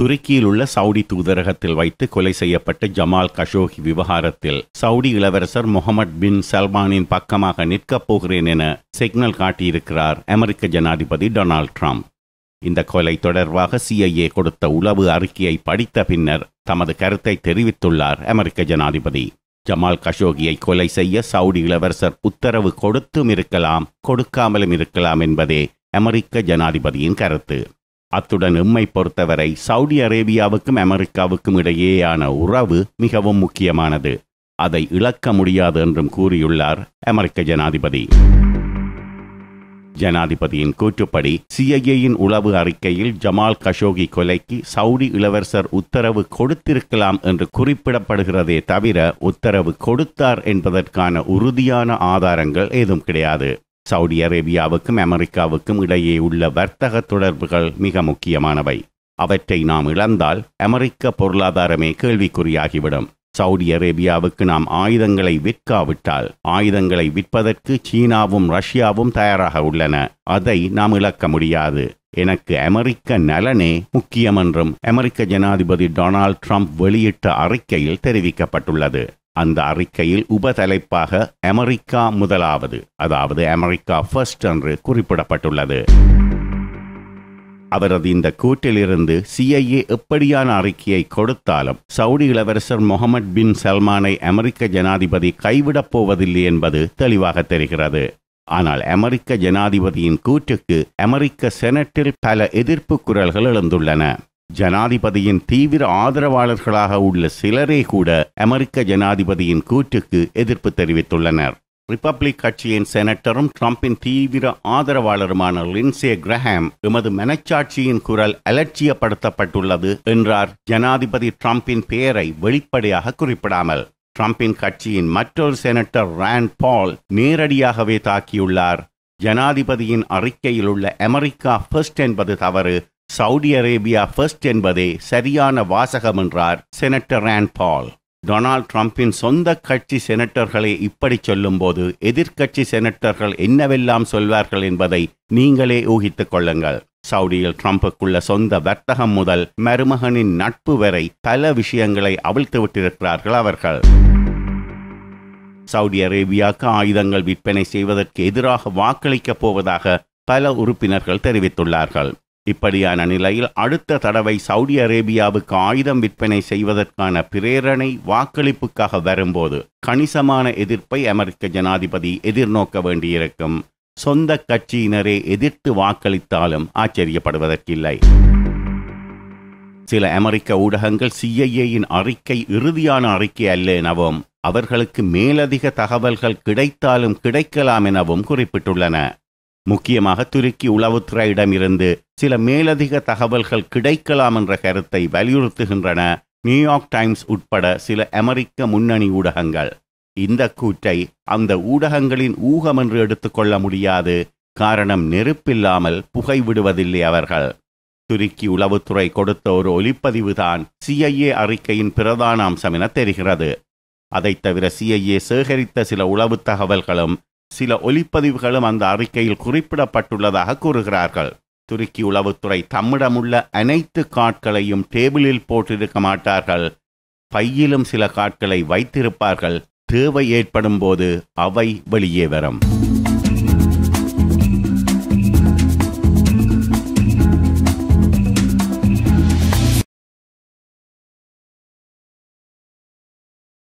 துருக்கியில் உள்ள சவுடி தூதரகத்தில் வைத்து கொலை செய்யப்பட்ட ஜமால் கஷோகி விவகாரத்தில் சவுடி இளவரசர் முகமது பின் சல்மானின் பக்கமாக நிற்கப் போகிறேன் என சிக்னல் காட்டியிருக்கிறார் அமெரிக்க ஜனாதிபதி டொனால்ட் ட்ரம்ப் இந்த கொலை தொடர்பாக சிஐஏ கொடுத்த உளவு அறிக்கையை படித்த பின்னர் தமது கருத்தை தெரிவித்துள்ளார் அமெரிக்க ஜனாதிபதி ஜமால் கஷோகியை கொலை செய்ய சவுடி இளவரசர் உத்தரவு கொடுத்தும் இருக்கலாம் கொடுக்காமலும் இருக்கலாம் என்பதே அமெரிக்க ஜனாதிபதியின் கருத்து அத்துடன் எம்மை பொறுத்தவரை சவுடி அரேபியாவுக்கும் அமெரிக்காவுக்கும் இடையேயான உறவு மிகவும் முக்கியமானது அதை இழக்க முடியாது என்றும் கூறியுள்ளார் அமெரிக்க ஜனாதிபதி ஜனாதிபதியின் கூற்றுப்படி சிஐஏயின் உளவு அறிக்கையில் ஜமால் கஷோகி கொலைக்கு சவுடி இளவரசர் உத்தரவு கொடுத்திருக்கலாம் என்று குறிப்பிடப்படுகிறதே தவிர உத்தரவு கொடுத்தார் என்பதற்கான உறுதியான ஆதாரங்கள் ஏதும் கிடையாது சவுடி அரேபியாவுக்கும் அமெரிக்காவுக்கும் இடையே உள்ள வர்த்தக தொடர்புகள் மிக முக்கியமானவை அவற்றை நாம் இழந்தால் அமெரிக்க பொருளாதாரமே கேள்விக்குறியாகிவிடும் சவுடி அரேபியாவுக்கு நாம் ஆயுதங்களை விற்காவிட்டால் ஆயுதங்களை விற்பதற்கு சீனாவும் ரஷ்யாவும் தயாராக உள்ளன அதை நாம் இழக்க முடியாது எனக்கு அமெரிக்க நலனே முக்கியமென்றும் அமெரிக்க ஜனாதிபதி டொனால்ட் ட்ரம்ப் வெளியிட்ட அறிக்கையில் தெரிவிக்கப்பட்டுள்ளது அந்த அறிக்கையில் உபதலைப்பாக அமெரிக்கா முதலாவது அதாவது அமெரிக்கா ஃபர்ஸ்ட் என்று குறிப்பிடப்பட்டுள்ளது அவரது இந்த கூட்டிலிருந்து சிஐஏ எப்படியான அறிக்கையை கொடுத்தாலும் சவுடி இளவரசர் முகமது பின் சல்மானை அமெரிக்க ஜனாதிபதி கைவிடப் போவதில்லை என்பது தெளிவாக தெரிகிறது ஆனால் அமெரிக்க ஜனாதிபதியின் கூற்றுக்கு அமெரிக்க செனட்டில் பல எதிர்ப்பு குரல்கள் எழுந்துள்ளன ஜனாதிபதியின் தீவிர ஆதரவாளர்களாக உள்ள சிலரே கூட அமெரிக்க ஜனாதிபதியின் கூற்றுக்கு எதிர்ப்பு தெரிவித்துள்ளனர் ரிப்பப்ளிக் கட்சியின் செனட்டரும் டிரம்பின் தீவிர ஆதரவாளருமான லின்சே கிரஹாம் எமது மனச்சாட்சியின் குரல் அலட்சியப்படுத்தப்பட்டுள்ளது என்றார் ஜனாதிபதி டிரம்பின் பெயரை வெளிப்படையாக குறிப்பிடாமல் ட்ரம்பின் கட்சியின் மற்றொரு செனட்டர் ராண்ட் பால் நேரடியாகவே தாக்கியுள்ளார் ஜனாதிபதியின் அறிக்கையில் உள்ள அமெரிக்கா ஃபர்ஸ்ட் என்பது தவறு சவுதி அரேபியா ஃபர்ஸ்ட் என்பதே சரியான வாசகம் என்றார் செனட்டர் ரேன் பால் டொனால்ட் ட்ரம்பின் சொந்த கட்சி செனட்டர்களை இப்படி சொல்லும்போது எதிர்க்கட்சி செனட்டர்கள் என்னவெல்லாம் சொல்வார்கள் என்பதை நீங்களே ஊகித்துக் கொள்ளுங்கள் சவுடியில் ட்ரம்புக்குள்ள சொந்த வர்த்தகம் முதல் மருமகனின் நட்பு வரை பல விஷயங்களை அவிழ்த்து விட்டிருக்கிறார்கள் அவர்கள் சவுதி அரேபியாவுக்கு ஆயுதங்கள் விற்பனை செய்வதற்கு எதிராக வாக்களிக்கப் போவதாக பல உறுப்பினர்கள் தெரிவித்துள்ளார்கள் இப்படியான நிலையில் அடுத்த தடவை சவுடி அரேபியாவுக்கு ஆயுதம் விற்பனை செய்வதற்கான பிரேரணை வாக்களிப்புக்காக வரும்போது கணிசமான எதிர்ப்பை அமெரிக்க ஜனாதிபதி எதிர்நோக்க வேண்டியிருக்கும் சொந்த கட்சியினரே எதிர்த்து வாக்களித்தாலும் ஆச்சரியப்படுவதற்கில்லை சில அமெரிக்க ஊடகங்கள் சிஐஏயின் அறிக்கை இறுதியான அறிக்கை அல்ல எனவும் அவர்களுக்கு மேலதிக தகவல்கள் கிடைத்தாலும் கிடைக்கலாம் எனவும் குறிப்பிட்டுள்ளன முக்கியமாக துருக்கி உளவுத்துறையிடமிருந்து சில மேலதிக தகவல்கள் கிடைக்கலாம் என்ற கருத்தை வலியுறுத்துகின்றன நியூயார்க் டைம்ஸ் உட்பட சில அமெரிக்க முன்னணி ஊடகங்கள் இந்த கூற்றை அந்த ஊடகங்களின் ஊகம் என்று எடுத்துக்கொள்ள முடியாது காரணம் நெருப்பில்லாமல் புகை விடுவதில்லை அவர்கள் துருக்கி உளவுத்துறை கொடுத்த ஒரு ஒலிப்பதிவு தான் சிஐஏ அறிக்கையின் பிரதான அம்சம் என தெரிகிறது அதைத் தவிர சிஐஏ சேகரித்த சில உளவு தகவல்களும் சில ஒலிப்பதிவுகளும் அந்த அறிக்கையில் குறிப்பிடப்பட்டுள்ளதாக கூறுகிறார்கள் துருக்கி உளவுத்துறை தம்மிடமுள்ள அனைத்து காட்களையும் டேபிளில் போட்டிருக்க மாட்டார்கள் பையிலும் சில காட்களை வைத்திருப்பார்கள் தேவை ஏற்படும் போது அவை வெளியே வரும்